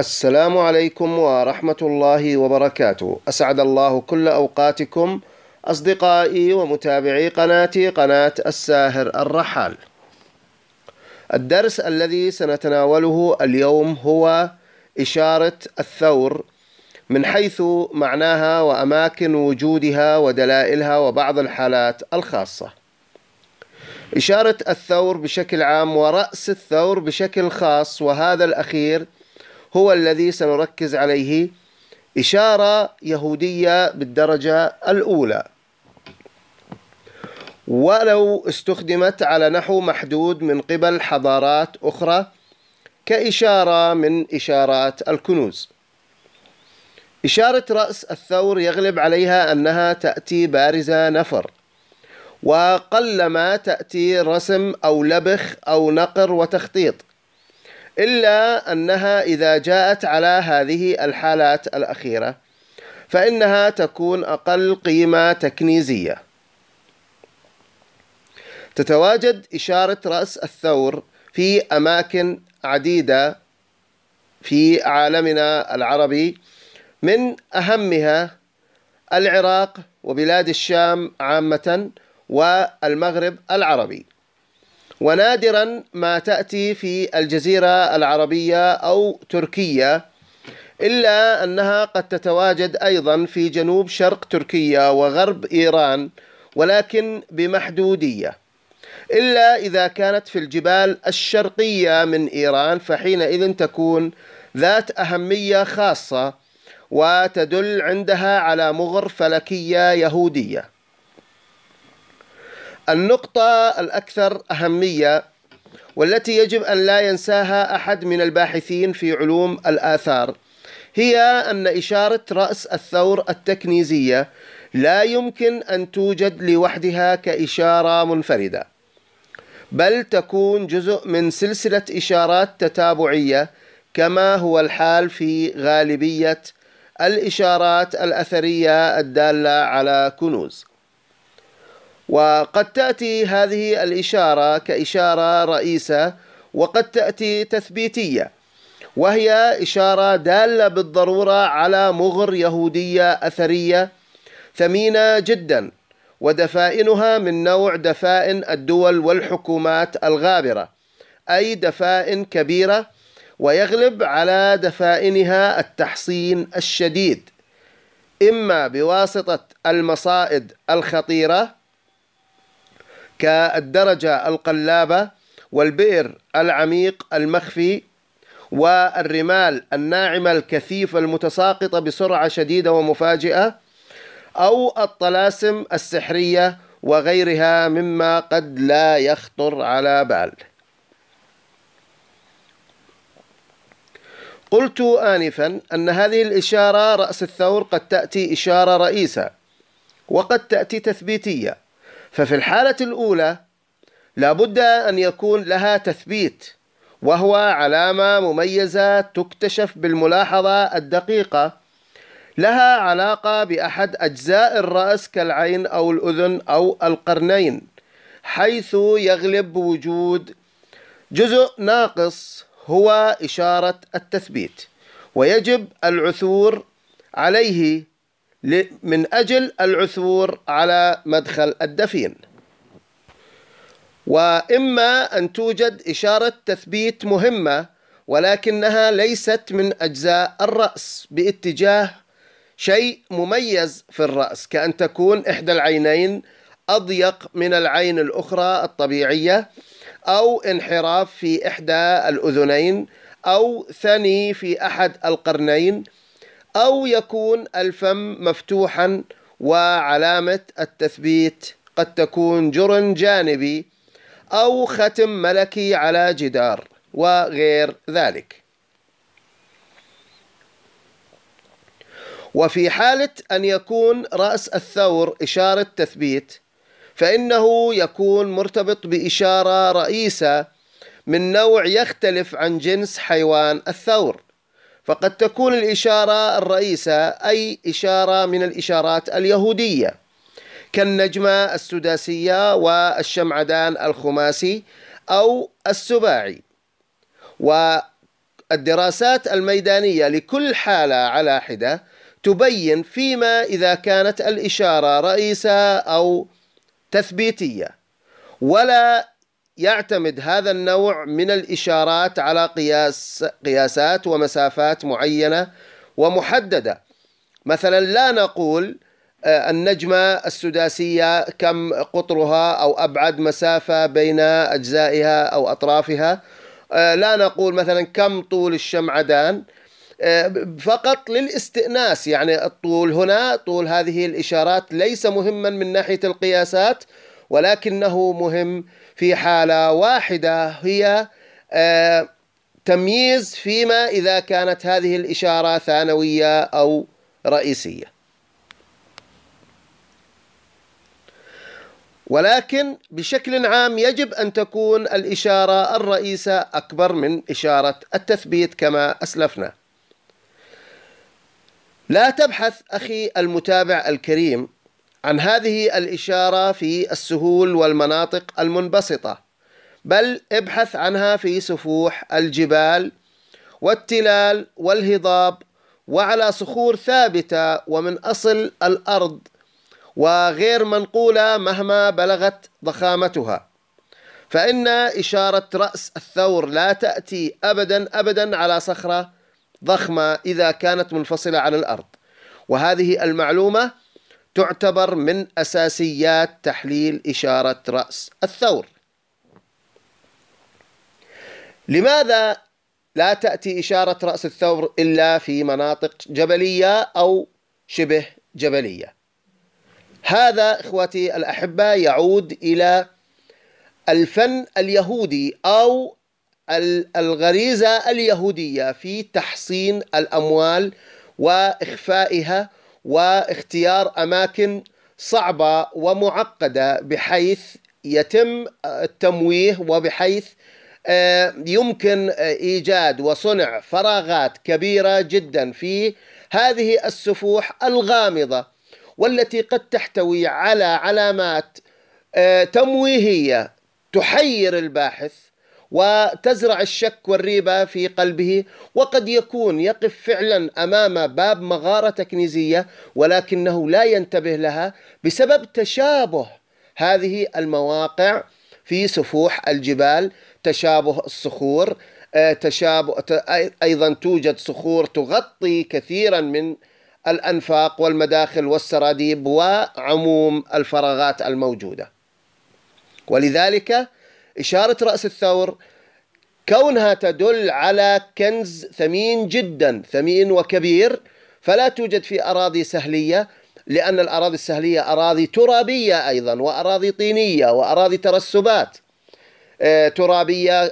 السلام عليكم ورحمة الله وبركاته أسعد الله كل أوقاتكم أصدقائي ومتابعي قناتي قناة الساهر الرحال الدرس الذي سنتناوله اليوم هو إشارة الثور من حيث معناها وأماكن وجودها ودلائلها وبعض الحالات الخاصة إشارة الثور بشكل عام ورأس الثور بشكل خاص وهذا الأخير هو الذي سنركز عليه إشارة يهودية بالدرجة الأولى ولو استخدمت على نحو محدود من قبل حضارات أخرى كإشارة من إشارات الكنوز إشارة رأس الثور يغلب عليها أنها تأتي بارزة نفر وقلما تأتي رسم أو لبخ أو نقر وتخطيط إلا أنها إذا جاءت على هذه الحالات الأخيرة فإنها تكون أقل قيمة تكنيزية تتواجد إشارة رأس الثور في أماكن عديدة في عالمنا العربي من أهمها العراق وبلاد الشام عامة والمغرب العربي ونادرا ما تأتي في الجزيرة العربية أو تركيا إلا أنها قد تتواجد أيضا في جنوب شرق تركيا وغرب إيران ولكن بمحدودية إلا إذا كانت في الجبال الشرقية من إيران فحينئذ تكون ذات أهمية خاصة وتدل عندها على مغر فلكية يهودية النقطة الأكثر أهمية والتي يجب أن لا ينساها أحد من الباحثين في علوم الآثار هي أن إشارة رأس الثور التكنيزية لا يمكن أن توجد لوحدها كإشارة منفردة بل تكون جزء من سلسلة إشارات تتابعية كما هو الحال في غالبية الإشارات الأثرية الدالة على كنوز وقد تأتي هذه الإشارة كإشارة رئيسة وقد تأتي تثبيتية وهي إشارة دالة بالضرورة على مغر يهودية أثرية ثمينة جدا ودفائنها من نوع دفائن الدول والحكومات الغابرة أي دفائن كبيرة ويغلب على دفائنها التحصين الشديد إما بواسطة المصائد الخطيرة كالدرجة القلابة والبئر العميق المخفي والرمال الناعمة الكثيفة المتساقطة بسرعة شديدة ومفاجئة أو الطلاسم السحرية وغيرها مما قد لا يخطر على بال قلت آنفا أن هذه الإشارة رأس الثور قد تأتي إشارة رئيسة وقد تأتي تثبيتية ففي الحالة الأولى لابد أن يكون لها تثبيت وهو علامة مميزة تكتشف بالملاحظة الدقيقة لها علاقة بأحد أجزاء الرأس كالعين أو الأذن أو القرنين حيث يغلب وجود جزء ناقص هو إشارة التثبيت ويجب العثور عليه من أجل العثور على مدخل الدفين وإما أن توجد إشارة تثبيت مهمة ولكنها ليست من أجزاء الرأس باتجاه شيء مميز في الرأس كأن تكون إحدى العينين أضيق من العين الأخرى الطبيعية أو انحراف في إحدى الأذنين أو ثني في أحد القرنين أو يكون الفم مفتوحا وعلامة التثبيت قد تكون جرن جانبي أو ختم ملكي على جدار وغير ذلك وفي حالة أن يكون رأس الثور إشارة تثبيت فإنه يكون مرتبط بإشارة رئيسة من نوع يختلف عن جنس حيوان الثور فقد تكون الإشارة الرئيسة أي إشارة من الإشارات اليهودية كالنجمة السداسية والشمعدان الخماسي أو السباعي والدراسات الميدانية لكل حالة على حدة تبين فيما إذا كانت الإشارة رئيسة أو تثبيتية ولا يعتمد هذا النوع من الإشارات على قياس قياسات ومسافات معينة ومحددة مثلا لا نقول آه، النجمة السداسية كم قطرها أو أبعد مسافة بين أجزائها أو أطرافها آه، لا نقول مثلا كم طول الشمعدان آه، فقط للاستئناس يعني الطول هنا طول هذه الإشارات ليس مهما من ناحية القياسات ولكنه مهم في حالة واحدة هي آه، تمييز فيما إذا كانت هذه الإشارة ثانوية أو رئيسية ولكن بشكل عام يجب أن تكون الإشارة الرئيسة أكبر من إشارة التثبيت كما أسلفنا لا تبحث أخي المتابع الكريم عن هذه الإشارة في السهول والمناطق المنبسطة بل ابحث عنها في سفوح الجبال والتلال والهضاب وعلى صخور ثابتة ومن أصل الأرض وغير منقولة مهما بلغت ضخامتها فإن إشارة رأس الثور لا تأتي أبدا أبدا على صخرة ضخمة إذا كانت منفصلة عن الأرض وهذه المعلومة تعتبر من أساسيات تحليل إشارة رأس الثور لماذا لا تأتي إشارة رأس الثور إلا في مناطق جبلية أو شبه جبلية هذا إخوتي الأحبة يعود إلى الفن اليهودي أو الغريزة اليهودية في تحصين الأموال وإخفائها واختيار اماكن صعبه ومعقده بحيث يتم التمويه وبحيث آه، يمكن آه، ايجاد وصنع فراغات كبيره جدا في هذه السفوح الغامضه والتي قد تحتوي على علامات آه، تمويهيه تحير الباحث وتزرع الشك والريبة في قلبه وقد يكون يقف فعلا أمام باب مغارة تكنيزية ولكنه لا ينتبه لها بسبب تشابه هذه المواقع في سفوح الجبال تشابه الصخور آه، تشابه أيضا توجد صخور تغطي كثيرا من الأنفاق والمداخل والسراديب وعموم الفراغات الموجودة ولذلك إشارة رأس الثور كونها تدل على كنز ثمين جدا ثمين وكبير فلا توجد في أراضي سهلية لأن الأراضي السهلية أراضي ترابية أيضا وأراضي طينية وأراضي ترسبات آه، ترابية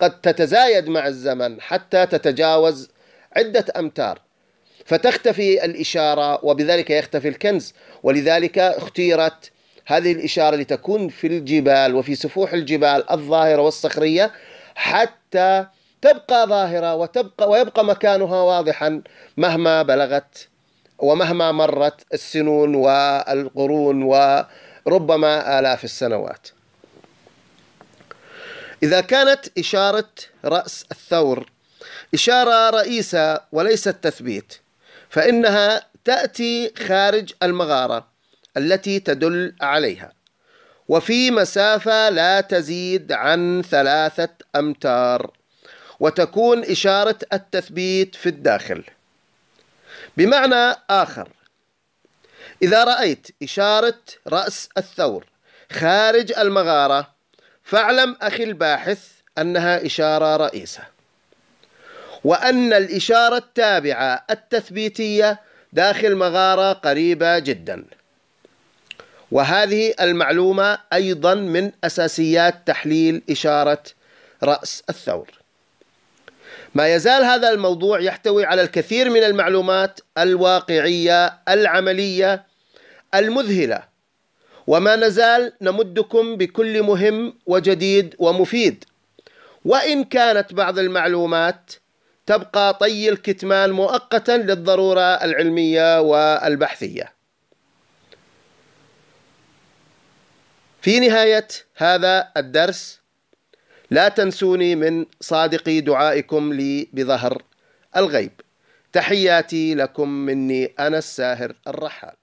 قد تتزايد مع الزمن حتى تتجاوز عدة أمتار فتختفي الإشارة وبذلك يختفي الكنز ولذلك اختيرت هذه الإشارة لتكون في الجبال وفي سفوح الجبال الظاهرة والصخرية حتى تبقى ظاهرة وتبقى ويبقى مكانها واضحا مهما بلغت ومهما مرت السنون والقرون وربما آلاف السنوات. إذا كانت إشارة رأس الثور إشارة رئيسة وليست تثبيت فإنها تأتي خارج المغارة التي تدل عليها وفي مسافة لا تزيد عن ثلاثة أمتار وتكون إشارة التثبيت في الداخل بمعنى آخر إذا رأيت إشارة رأس الثور خارج المغارة فاعلم أخي الباحث أنها إشارة رئيسة وأن الإشارة التابعة التثبيتية داخل مغارة قريبة جداً وهذه المعلومة أيضا من أساسيات تحليل إشارة رأس الثور ما يزال هذا الموضوع يحتوي على الكثير من المعلومات الواقعية العملية المذهلة وما نزال نمدكم بكل مهم وجديد ومفيد وإن كانت بعض المعلومات تبقى طي الكتمان مؤقتا للضرورة العلمية والبحثية في نهاية هذا الدرس لا تنسوني من صادق دعائكم لي بظهر الغيب تحياتي لكم مني أنا الساهر الرحال